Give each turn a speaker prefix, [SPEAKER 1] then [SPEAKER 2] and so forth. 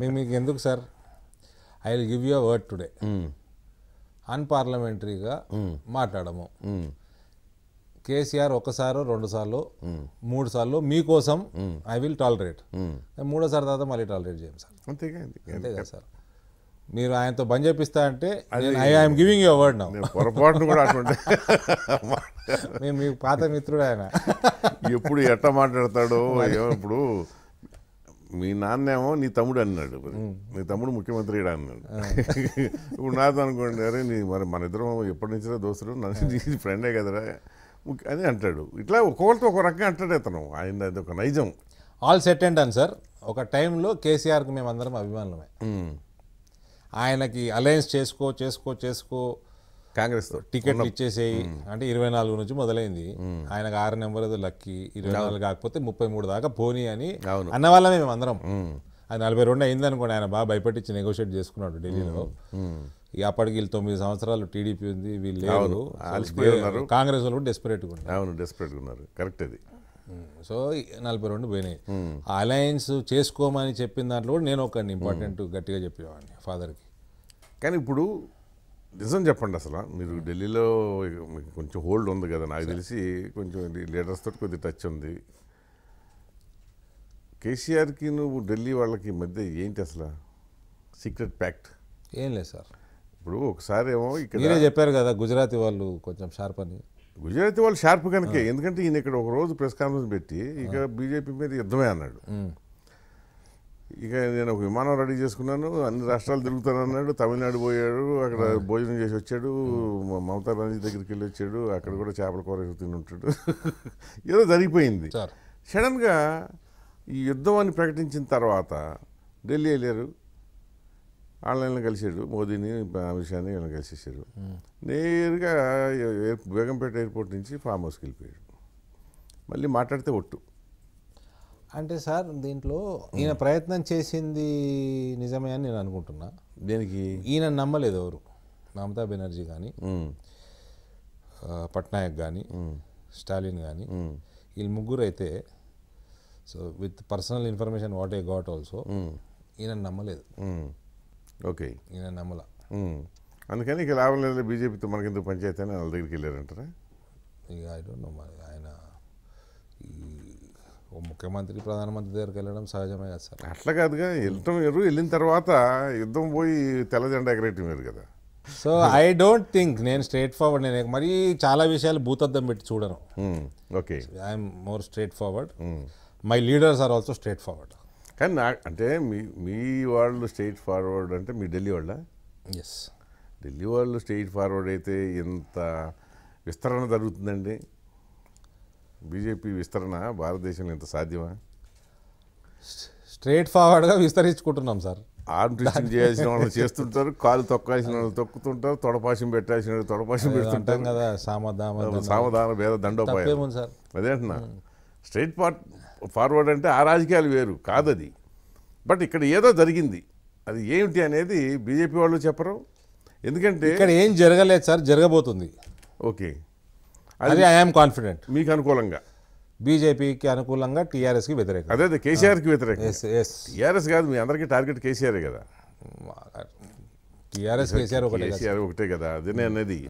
[SPEAKER 1] మేము మీకు ఎందుకు sir I will give you word today అన్పార్లమెంటరీగా మాట్లాడము కేసీఆర్ ఒకసారి రెండు సార్లు మూడు సార్లు మీకోసం ఐ విల్ టాలరేట్ మూడోసారి తర్వాత మళ్ళీ టాలరేట్ చేయం సార్
[SPEAKER 2] అంతే కదా సార్
[SPEAKER 1] మీరు ఆయనతో బంద్ చేపిస్తా అంటే I I'm giving you word నా పొరపాటును కూడా అటువంటి మేము మీ పాత మిత్రుడు ఆయన ఎప్పుడు ఎట్లా మాట్లాడతాడో
[SPEAKER 2] ఇప్పుడు మీ నాన్నేమో నీ తమ్ముడు అన్నాడు నీ తమ్ముడు ముఖ్యమంత్రి అన్నాడు ఇప్పుడు నాతో అనుకోండి అరే నీ మరి మన ఇద్దరం ఎప్పటి నుంచిరా నన్ను నీ ఫ్రెండే కదరా అని అంటాడు ఇట్లా ఒక్కొక్కరితో ఒక రకంగా అంటాడు అతను ఆయన అది ఒక నైజం ఆల్ సెట్ అండ్ అని సార్ ఒక టైంలో కేసీఆర్కి మేమందరం
[SPEAKER 1] అభిమానులమే ఆయనకి అలయన్స్ చేసుకో చేసుకో చేసుకో కాంగ్రెస్ టికెట్ ఇచ్చేసేయి అంటే ఇరవై నాలుగు నుంచి మొదలైంది ఆయనకు ఆరు నెంబర్ లక్కీ ఇరవై నాలుగు కాకపోతే ముప్పై మూడు దాకా పోనీ అని అన్న వాళ్ళమే మేము అందరం అది నలభై రెండు అయింది అనుకోండి ఆయన బాగా భయపెట్టించి నెగోషియేట్ చేసుకున్నాడు ఢిల్లీలో ఇక అప్పటికి వీళ్ళు తొమ్మిది సంవత్సరాలు టీడీపీ ఉంది వీళ్ళు లేరు కాంగ్రెస్
[SPEAKER 2] వాళ్ళు కూడా అవును ఉన్నారు కరెక్ట్ అది
[SPEAKER 1] సో నలభై రెండు పోయినాయి అలయన్స్ చేసుకోమని చెప్పిన దాంట్లో కూడా నేను ఒక ఇంపార్టెంట్ గట్టిగా చెప్పేవాడిని ఫాదర్కి
[SPEAKER 2] కానీ ఇప్పుడు నిజం చెప్పండి అసలు మీరు hmm. ఢిల్లీలో కొంచెం హోల్డ్ ఉంది కదా నాకు తెలిసి కొంచెం లీడర్స్ తోటి కొద్ది టచ్ ఉంది కేసీఆర్కి నువ్వు ఢిల్లీ వాళ్ళకి మధ్య ఏంటి అసలు సీక్రెట్ ప్యాక్ట్ ఏం లేదు సార్ ఇప్పుడు ఒకసారి ఏమో ఇక్కడ మీరే చెప్పారు కదా గుజరాతీ వాళ్ళు కొంచెం షార్ప్ అని గుజరాతీ వాళ్ళు షార్ప్ కనుకే ఎందుకంటే ఈయన ఇక్కడ ఒక రోజు ప్రెస్ కాన్ఫరెన్స్ పెట్టి ఇక బీజేపీ మీద యుద్ధమే అన్నాడు hmm. ఇక నేను ఒక విమానం రెడీ చేసుకున్నాను అన్ని రాష్ట్రాలు తిరుగుతానన్నాడు తమిళనాడు పోయాడు అక్కడ భోజనం చేసి వచ్చాడు మమతా బెనర్జీ దగ్గరికి వెళ్ళి వచ్చాడు అక్కడ కూడా చేపల కూర తిని ఉంటాడు ఏదో జరిగిపోయింది సడన్గా ఈ యుద్ధం అని ప్రకటించిన తర్వాత ఢిల్లీ వెళ్ళారు ఆన్లైన్లో కలిసాడు మోదీని అమిత్ షాని వీళ్ళని కలిసేసారు నేరుగా బేగంపేట ఎయిర్పోర్ట్ నుంచి ఫామ్ హౌస్కి వెళ్ళిపోయాడు మళ్ళీ మాట్లాడితే ఒట్టు
[SPEAKER 1] అంటే సార్ దీంట్లో ఈయన
[SPEAKER 2] ప్రయత్నం చేసింది
[SPEAKER 1] నిజమే అని నేను అనుకుంటున్నా దీనికి ఈయన నమ్మలేదు ఎవరు మమతా బెనర్జీ కానీ పట్నాయక్ కానీ స్టాలిన్ కానీ వీళ్ళు ముగ్గురు అయితే so with personal information what a got also
[SPEAKER 2] ఈయన నమ్మలేదు ఓకే ఈయన నమ్మల అందుకని ఇక లాభం లేదు బీజేపీతో మనకి ఎందుకు అని వాళ్ళ దగ్గరికి వెళ్ళారంటారా ఇక ఐ డోంట్ నో మరి ఆయన
[SPEAKER 1] ముఖ్యమంత్రి ప్రధానమంత్రి దగ్గరికి వెళ్ళడం సహజమే కదా సార్ అట్లా
[SPEAKER 2] కాదుగా వెళ్ళటం వేరు వెళ్ళిన తర్వాత యుద్ధం పోయి తెల్లజెండా ఎగరేటి మీరు కదా సో ఐ డోంట్ థింక్
[SPEAKER 1] నేను స్ట్రేట్ ఫార్వర్డ్ నేను మరీ చాలా విషయాలు భూతద్దం పెట్టి చూడను
[SPEAKER 2] okay I'm more straightforward my
[SPEAKER 1] leaders are also 
[SPEAKER 2] straightforward కానీ నా అంటే మీ మీ వాళ్ళు స్ట్రేట్ ఫార్వర్డ్ అంటే మీ ఢిల్లీ వాళ్ళ ఎస్ ఢిల్లీ వాళ్ళు స్ట్రేట్ ఫార్వర్డ్ అయితే ఇంత విస్తరణ జరుగుతుందండి బీజేపీ విస్తరణ భారతదేశంలో ఇంత సాధ్యమా స్ట్రేట్ ఫార్వర్డ్గా విస్తరించుకుంటున్నాం సార్
[SPEAKER 1] ఆర్మ్ చేయాల్సిన వాళ్ళు చేస్తుంటారు
[SPEAKER 2] కాలు తొక్కాల్సిన వాళ్ళు తొక్కుతుంటారు తొడపాషం పెట్టాల్సిన వాళ్ళు తొడపాషం పెడుతుంటారు
[SPEAKER 1] కదా సామధాన సామధాన భేద దండోపాయం సార్
[SPEAKER 2] అదే అంటున్నా స్ట్రైట్ పార్ట్ ఫార్వర్డ్ అంటే ఆ రాజకీయాలు వేరు కాదది బట్ ఇక్కడ ఏదో జరిగింది అది ఏమిటి అనేది బీజేపీ వాళ్ళు చెప్పరు ఎందుకంటే ఇక్కడ ఏం జరగలేదు సార్ జరగబోతుంది ఓకే అది ఐఎమ్ కాన్ఫిడెంట్ మీకు అనుకూలంగా బీజేపీకి అనుకూలంగా టీఆర్ఎస్కి వ్యతిరేకం అదే కేసీఆర్కి వ్యతిరేకం టీఆర్ఎస్ కాదు మీ అందరికీ టార్గెట్ కేసీఆర్ కదా
[SPEAKER 1] టీఆర్ఎస్ కేసీఆర్ ఒకటే కేసీఆర్ ఒకటే కదా అదే
[SPEAKER 2] అనేది